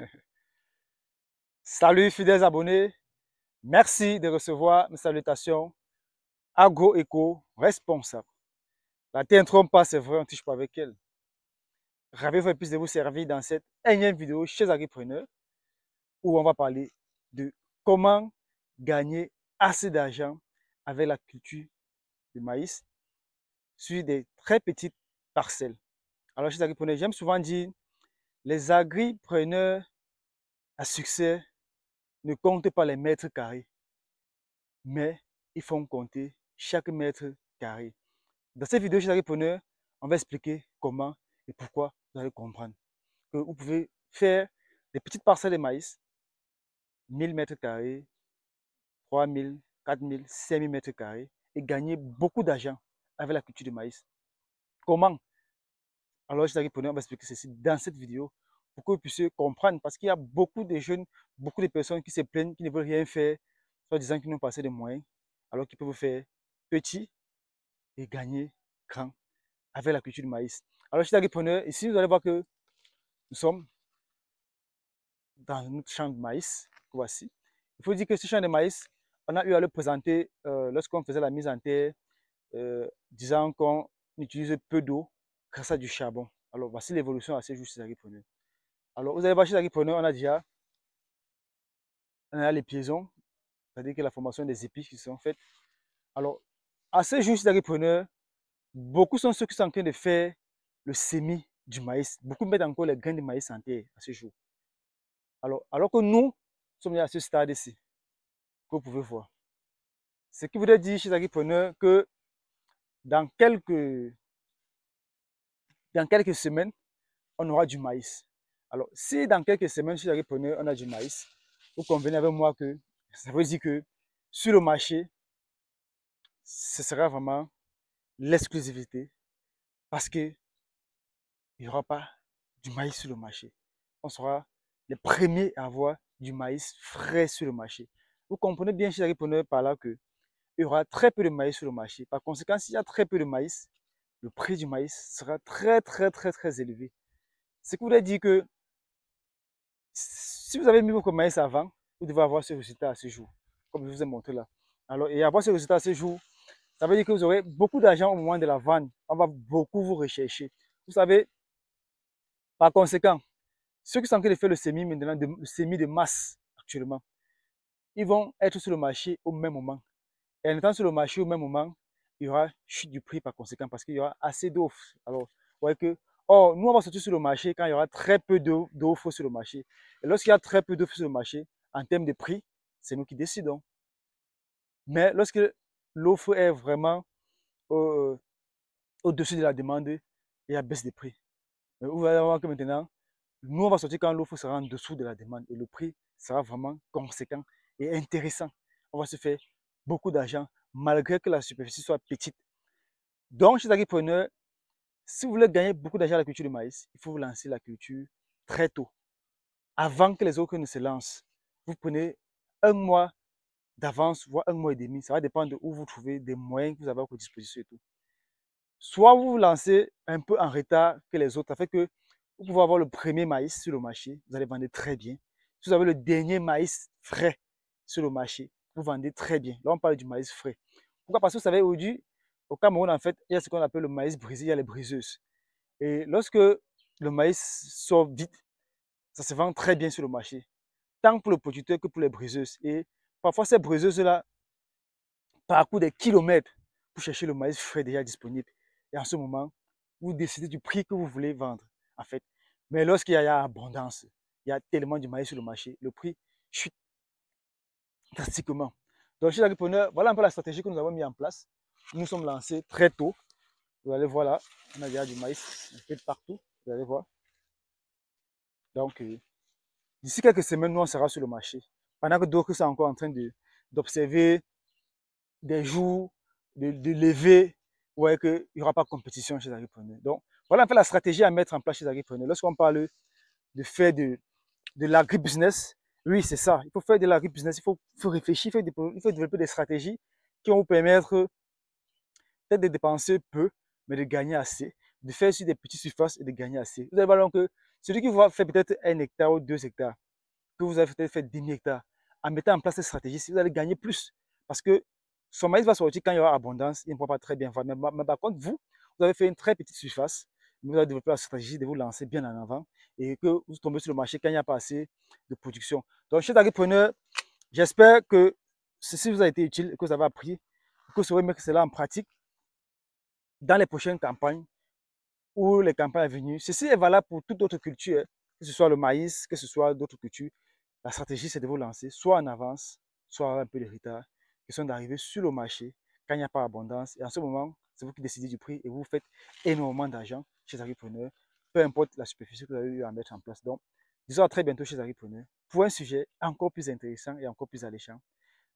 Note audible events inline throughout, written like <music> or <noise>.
<laughs> Salut fidèles abonnés. Merci de recevoir mes salutations. éco responsable. La terre ne trompe pas, c'est vrai, on ne touche pas avec elle. Ravi vous de vous servir dans cette énième vidéo chez Agripreneur où on va parler de comment gagner assez d'argent avec la culture du maïs sur des très petites parcelles. Alors, chez Agripreneur, j'aime souvent dire les agripreneurs à succès ne comptent pas les mètres carrés, mais ils font compter chaque mètre carré. Dans cette vidéo chez agripreneurs, on va expliquer comment et pourquoi vous allez comprendre que vous pouvez faire des petites parcelles de maïs, 1000 mètres carrés, 3000, 4000, 5000 mètres carrés et gagner beaucoup d'argent avec la culture de maïs. Comment alors, je vais on expliquer ceci dans cette vidéo pour que vous puissiez comprendre. Parce qu'il y a beaucoup de jeunes, beaucoup de personnes qui se plaignent, qui ne veulent rien faire, soit disant qu'ils n'ont pas assez de moyens, alors qu'ils peuvent faire petit et gagner grand avec la culture du maïs. Alors, je suis Ici, vous allez voir que nous sommes dans notre champ de maïs. Voici. Il faut dire que ce champ de maïs, on a eu à le présenter euh, lorsqu'on faisait la mise en terre, euh, disant qu'on utilise peu d'eau grâce à du charbon. Alors, voici l'évolution à ces jours agripreneurs. Alors, vous avez voir chez les agripreneurs, on a déjà on a les piaisons, c'est-à-dire que la formation des épices qui sont faites. Alors, à ces jours agripreneurs, beaucoup sont ceux qui sont en train de faire le semi du maïs. Beaucoup mettent encore les grains de maïs en terre à ce jour. Alors, alors que nous sommes à ce stade ici, que vous pouvez voir. Ce qui voudrait dire, chez les agripreneurs, que dans quelques dans quelques semaines, on aura du maïs. Alors, si dans quelques semaines, chez l'agripreneur, on a du maïs, vous convenez avec moi que ça veut dire que sur le marché, ce sera vraiment l'exclusivité parce que, il n'y aura pas du maïs sur le marché. On sera les premiers à avoir du maïs frais sur le marché. Vous comprenez bien chez l'agripreneur par là que il y aura très peu de maïs sur le marché. Par conséquent, s'il y a très peu de maïs, le prix du maïs sera très, très, très, très élevé. Ce qui voudrait dire que si vous avez mis de maïs avant, vous devez avoir ce résultat à ce jour, comme je vous ai montré là. Alors, et avoir ce résultat à ce jour, ça veut dire que vous aurez beaucoup d'argent au moment de la vente. On va beaucoup vous rechercher. Vous savez, par conséquent, ceux qui sont en train de faire le semi maintenant, le semi de masse actuellement, ils vont être sur le marché au même moment. Et en étant sur le marché au même moment, il y aura chute du prix par conséquent parce qu'il y aura assez d'offres. Alors, vous voyez que, or, nous, on va sortir sur le marché quand il y aura très peu d'offres sur le marché. Et lorsqu'il y a très peu d'offres sur le marché, en termes de prix, c'est nous qui décidons. Mais lorsque l'offre est vraiment euh, au-dessus de la demande, il y a baisse des prix. Mais vous allez voir que maintenant, nous, on va sortir quand l'offre sera en dessous de la demande et le prix sera vraiment conséquent et intéressant. On va se faire beaucoup d'argent malgré que la superficie soit petite. Donc, chez agriculteurs, si vous voulez gagner beaucoup d'argent à la culture du maïs, il faut vous lancer la culture très tôt, avant que les autres ne se lancent. Vous prenez un mois d'avance, voire un mois et demi. Ça va dépendre de où vous trouvez des moyens que vous avez à votre disposition et tout. Soit vous vous lancez un peu en retard que les autres, ça fait que vous pouvez avoir le premier maïs sur le marché, vous allez vendre très bien. Si vous avez le dernier maïs frais sur le marché, vous vendez très bien. Là, on parle du maïs frais. Pourquoi Parce que vous savez, aujourd'hui, au Cameroun, en fait, il y a ce qu'on appelle le maïs brisé, il y a les briseuses. Et lorsque le maïs sort vite, ça se vend très bien sur le marché, tant pour le producteur que pour les briseuses. Et parfois, ces briseuses-là parcourent des kilomètres pour chercher le maïs frais déjà disponible. Et en ce moment, vous décidez du prix que vous voulez vendre, en fait. Mais lorsqu'il y, a abondance, il y a tellement de maïs sur le marché, le prix chute drastiquement. Donc, chez l'agripreneur, voilà un peu la stratégie que nous avons mis en place. Nous sommes lancés très tôt. Vous allez voir là, on a du maïs un peu partout. Vous allez voir. Donc, euh, d'ici quelques semaines, nous, on sera sur le marché. Pendant que d'autres sont encore en train d'observer des jours, de, lever, vous voyez qu'il n'y aura pas de compétition chez les Donc, voilà un peu la stratégie à mettre en place chez les Lorsqu'on parle de fait de, de l'agribusiness, oui, c'est ça. Il faut faire de la business, il faut, réfléchir, il faut, développer des stratégies qui vont vous permettre peut-être de dépenser peu, mais de gagner assez, de faire sur des petites surfaces et de gagner assez. Vous allez voir donc que celui qui va faire peut-être un hectare ou deux hectares, que vous avez peut-être fait 10 hectares, en mettant en place cette stratégie, vous allez gagner plus. Parce que son maïs va sortir quand il y aura abondance, il ne pourra pas très bien faire. mais par contre, vous, vous avez fait une très petite surface, nous avons développé la stratégie de vous lancer bien en avant et que vous tombez sur le marché quand il n'y a pas assez de production. Donc, chers agriculteurs, j'espère que ceci vous a été utile, que vous avez appris, que vous saurez mettre cela en pratique dans les prochaines campagnes ou les campagnes à venir. Ceci est valable pour toute autre culture, que ce soit le maïs, que ce soit d'autres cultures. La stratégie, c'est de vous lancer soit en avance, soit un peu de retard, question d'arriver sur le marché quand il n'y a pas abondance. Et en ce moment, c'est vous qui décidez du prix et vous faites énormément d'argent chez Agripreneur, peu importe la superficie que vous avez eu à mettre en place. Donc, disons à très bientôt chez Agripreneur pour un sujet encore plus intéressant et encore plus alléchant.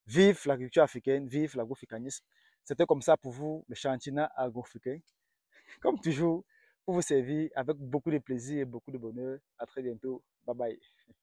Vive l'agriculture africaine, vive l'agrofricanisme. C'était comme ça pour vous, le chantina agroafricain. <laughs> Comme toujours, pour vous servir avec beaucoup de plaisir et beaucoup de bonheur. À très bientôt. Bye bye.